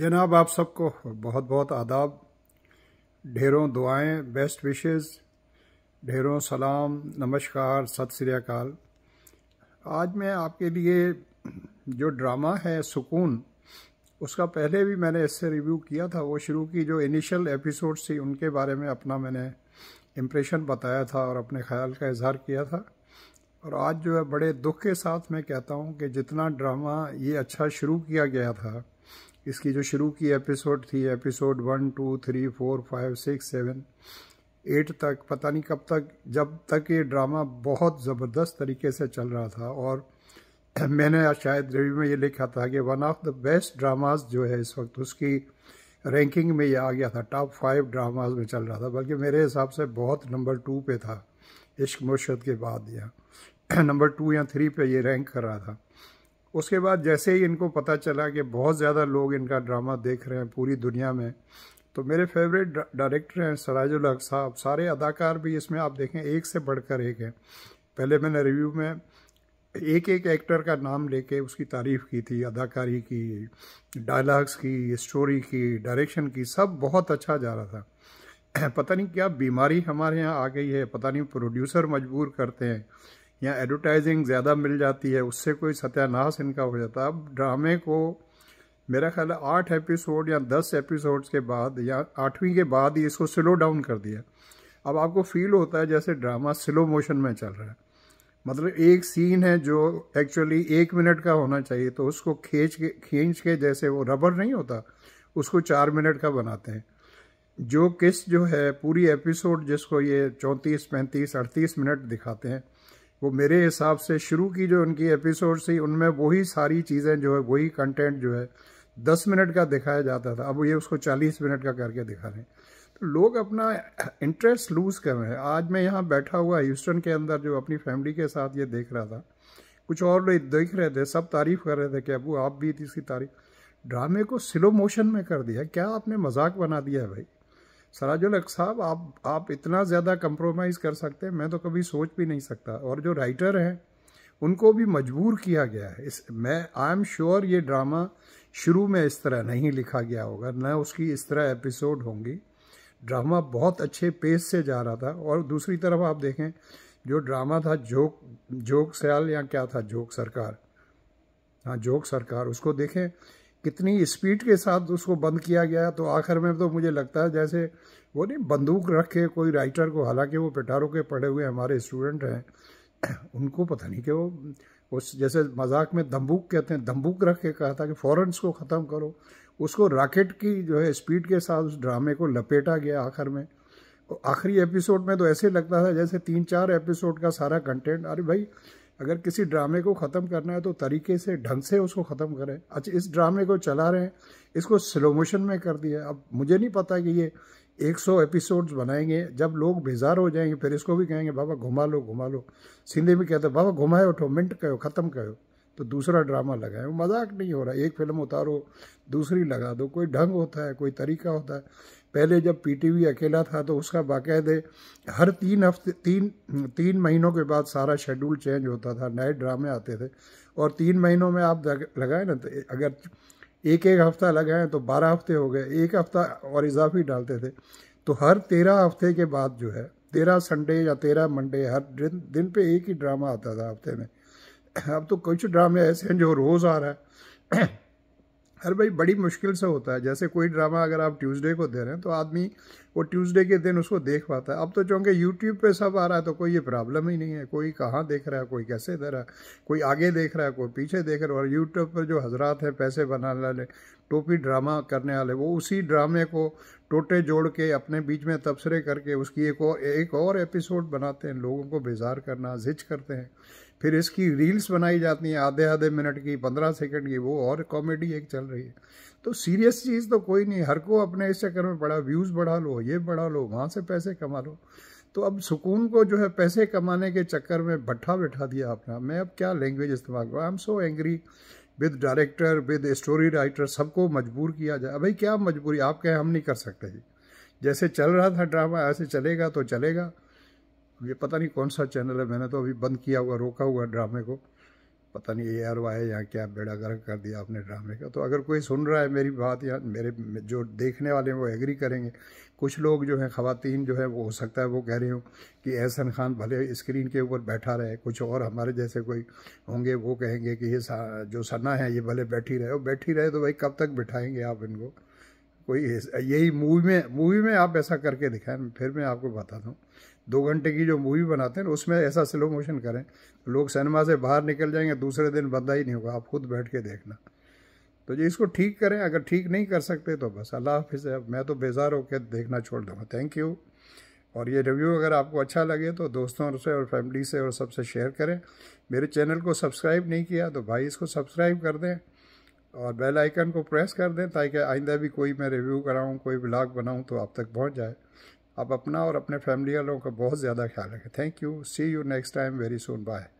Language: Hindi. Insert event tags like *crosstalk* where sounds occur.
जनाब आप सबको बहुत बहुत आदाब ढेरों दुआएं बेस्ट विशेस ढेरों सलाम नमस्कार सत श्रीकाल आज मैं आपके लिए जो ड्रामा है सुकून उसका पहले भी मैंने इससे रिव्यू किया था वो शुरू की जो इनिशियल एपिसोड्स थी उनके बारे में अपना मैंने इम्प्रेशन बताया था और अपने ख्याल का इजहार किया था और आज जो है बड़े दुख के साथ मैं कहता हूँ कि जितना ड्रामा ये अच्छा शुरू किया गया था इसकी जो शुरू की एपिसोड थी episode one two three four five six seven eight तक पता नहीं कब तक जब तक ये ड्रामा बहुत ज़बरदस्त तरीके से चल रहा था और *clears throat* मैंने शायद रिव्यू में ये लिखा था कि one of the best dramas जो है इस वक्त उसकी रैंकिंग में ये आ गया था टॉप फाइव ड्रामाज में चल रहा था बल्कि मेरे हिसाब से बहुत नंबर टू पे था इश्क मुर्शद के बाद यहाँ नंबर टू या थ्री पे ये रैंक कर रहा था उसके बाद जैसे ही इनको पता चला कि बहुत ज़्यादा लोग इनका ड्रामा देख रहे हैं पूरी दुनिया में तो मेरे फेवरेट डायरेक्टर हैं सराजुल हक साहब सारे अदाकार भी इसमें आप देखें एक से बढ़कर एक हैं पहले मैंने रिव्यू में एक एक एक्टर का नाम लेके उसकी तारीफ़ की थी अदाकारी की डायलॉग्स की स्टोरी की डायरेक्शन की सब बहुत अच्छा जा रहा था *clears throat* पता नहीं क्या बीमारी हमारे यहाँ आ गई है पता नहीं प्रोड्यूसर मजबूर करते हैं या एडवर्टाइजिंग ज़्यादा मिल जाती है उससे कोई सत्यानाश इनका हो जाता है अब ड्रामे को मेरा ख्याल है आठ एपिसोड या दस एपिसोड्स के बाद या आठवीं के बाद ही इसको स्लो डाउन कर दिया अब आपको फील होता है जैसे ड्रामा स्लो मोशन में चल रहा है मतलब एक सीन है जो एक्चुअली एक मिनट का होना चाहिए तो उसको खींच के खींच के जैसे वो रबर नहीं होता उसको चार मिनट का बनाते हैं जो किस जो है पूरी एपिसोड जिसको ये चौंतीस पैंतीस अड़तीस मिनट दिखाते हैं वो मेरे हिसाब से शुरू की जो उनकी एपिसोड थी उनमें वही सारी चीज़ें जो है वही कंटेंट जो है दस मिनट का दिखाया जाता था अब ये उसको चालीस मिनट का करके दिखा रहे हैं तो लोग अपना इंटरेस्ट लूज़ कर रहे हैं आज मैं यहाँ बैठा हुआ ह्यूस्टन के अंदर जो अपनी फैमिली के साथ ये देख रहा था कुछ और लोग देख रहे थे सब तारीफ़ कर रहे थे कि अबू आप भी इसकी तारीफ ड्रामे को स्लो मोशन में कर दिया क्या आपने मजाक बना दिया है भाई सराजुल हक साहब आप आप इतना ज़्यादा कंप्रोमाइज़ कर सकते हैं मैं तो कभी सोच भी नहीं सकता और जो राइटर हैं उनको भी मजबूर किया गया है इस मैं आई एम श्योर ये ड्रामा शुरू में इस तरह नहीं लिखा गया होगा न उसकी इस तरह एपिसोड होंगी ड्रामा बहुत अच्छे पेस से जा रहा था और दूसरी तरफ आप देखें जो ड्रामा था जोक जोक सयाल या क्या था जोक सरकार हाँ जोक सरकार उसको देखें कितनी स्पीड के साथ उसको बंद किया गया तो आखिर में तो मुझे लगता है जैसे वो नहीं बंदूक रख के कोई राइटर को हालांकि वो पिटारों के पढ़े हुए हमारे स्टूडेंट हैं उनको पता नहीं कि वो उस जैसे मजाक में दम्बूक कहते हैं दम्बूक रख के कहा था कि फ़ौरन को ख़त्म करो उसको रॉकेट की जो है स्पीड के साथ उस ड्रामे को लपेटा गया आखिर में आखिरी एपिसोड में तो ऐसे लगता था जैसे तीन चार एपिसोड का सारा कंटेंट अरे भाई अगर किसी ड्रामे को ख़त्म करना है तो तरीके से ढंग से उसको ख़त्म करें अच्छा इस ड्रामे को चला रहे हैं इसको स्लो मोशन में कर दिया अब मुझे नहीं पता कि ये 100 एपिसोड्स बनाएंगे जब लोग बेजार हो जाएंगे फिर इसको भी कहेंगे बाबा घुमा लो घुमा लो सीधे भी कहते बाबा घुमाए उठो मिनट कहो ख़त्म करो तो दूसरा ड्रामा लगाए मजाक नहीं हो रहा एक फिल्म उतारो दूसरी लगा दो कोई ढंग होता है कोई तरीका होता है पहले जब पीटीवी अकेला था तो उसका बाकायदे हर तीन हफ्ते तीन तीन महीनों के बाद सारा शेड्यूल चेंज होता था नए ड्रामे आते थे और तीन महीनों में आप लगाए ना तो अगर एक एक हफ्ता लगाए तो बारह हफ्ते हो गए एक हफ्ता और इजाफी डालते थे तो हर तेरह हफ्ते के बाद जो है तेरह संडे या तेरह मंडे हर दिन दिन पे एक ही ड्रामा आता था हफ्ते में अब तो कुछ ड्रामे ऐसे हैं जो रोज़ आ रहा है हर भाई बड़ी मुश्किल से होता है जैसे कोई ड्रामा अगर आप ट्यूसडे को दे रहे हैं तो आदमी वो ट्यूसडे के दिन उसको देख पाता है अब तो चूँकि यूट्यूब पे सब आ रहा है तो कोई ये प्रॉब्लम ही नहीं है कोई कहाँ देख रहा है कोई कैसे दे रहा है कोई आगे देख रहा है कोई पीछे देख रहा है और यूट्यूब पर जो हजरात हैं पैसे बनाने वाले टोपी ड्रामा करने वाले वो उसी ड्रामे को टोटे जोड़ के अपने बीच में तबसरे करके उसकी एक और एक और एपिसोड बनाते हैं लोगों को बेजार करना जिच करते हैं फिर इसकी रील्स बनाई जाती हैं आधे आधे मिनट की पंद्रह सेकंड की वो और कॉमेडी एक चल रही है तो सीरियस चीज़ तो कोई नहीं हर को अपने इस चक्कर में बढ़ा व्यूज़ बढ़ा लो ये बढ़ा लो वहाँ से पैसे कमा लो तो अब सुकून को जो है पैसे कमाने के चक्कर में भट्ठा बैठा दिया आपने मैं अब क्या लैंग्वेज इस्तेमाल करूँ I am so angry with director with story writer सबको मजबूर किया जाए भाई क्या मजबूरी आप कहें हम नहीं कर सकते जी जैसे चल रहा था ड्रामा ऐसे चलेगा तो चलेगा ये पता नहीं कौन सा चैनल है मैंने तो अभी बंद किया हुआ रोका हुआ ड्रामे को पता नहीं ए आर वाई यहाँ क्या बेड़ा गर्क कर दिया आपने ड्रामे का तो अगर कोई सुन रहा है मेरी बात या मेरे जो देखने वाले हैं वो एग्री करेंगे कुछ लोग जो हैं खवान जो है वो हो सकता है वो कह रहे हो कि एहसन ख़ान भले स्क्रीन के ऊपर बैठा रहे कुछ और हमारे जैसे कोई होंगे वो कहेंगे कि ये जो सना है ये भले बैठी रहे और बैठी रहे तो भाई कब तक बिठाएंगे आप इनको कोई यही मूवी में मूवी में आप ऐसा करके दिखाएं फिर मैं आपको बता दूँ दो घंटे की जो मूवी बनाते हैं उसमें ऐसा स्लो मोशन करें लोग सिनेमा से बाहर निकल जाएंगे दूसरे दिन बंदा ही नहीं होगा आप खुद बैठ के देखना तो जी इसको ठीक करें अगर ठीक नहीं कर सकते तो बस अल्लाह अब मैं तो बेजार होकर देखना छोड़ दूँगा थैंक यू और ये रिव्यू अगर आपको अच्छा लगे तो दोस्तों से और फैमिली से और सबसे शेयर करें मेरे चैनल को सब्सक्राइब नहीं किया तो भाई इसको सब्सक्राइब कर दें और बेल आइकन को प्रेस कर दें ताकि आइंदा भी कोई मैं रिव्यू कराऊं कोई ब्लॉग बनाऊं तो आप तक पहुंच जाए आप अपना और अपने फैमिली वालों का बहुत ज़्यादा ख्याल रखें thank you see you next time very soon bye